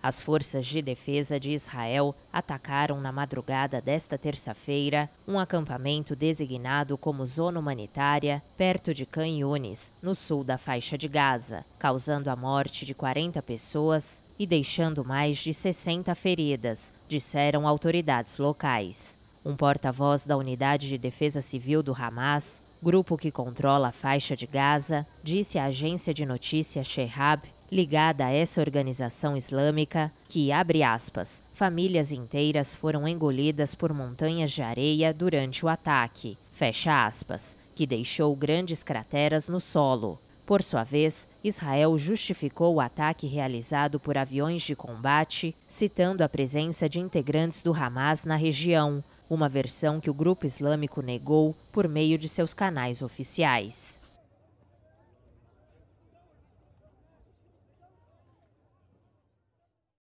As forças de defesa de Israel atacaram na madrugada desta terça-feira um acampamento designado como zona humanitária perto de Khan Yunis, no sul da faixa de Gaza, causando a morte de 40 pessoas e deixando mais de 60 feridas, disseram autoridades locais. Um porta-voz da Unidade de Defesa Civil do Hamas, grupo que controla a faixa de Gaza, disse à agência de notícias Shehab ligada a essa organização islâmica que, abre aspas, famílias inteiras foram engolidas por montanhas de areia durante o ataque, fecha aspas, que deixou grandes crateras no solo. Por sua vez, Israel justificou o ataque realizado por aviões de combate, citando a presença de integrantes do Hamas na região, uma versão que o grupo islâmico negou por meio de seus canais oficiais.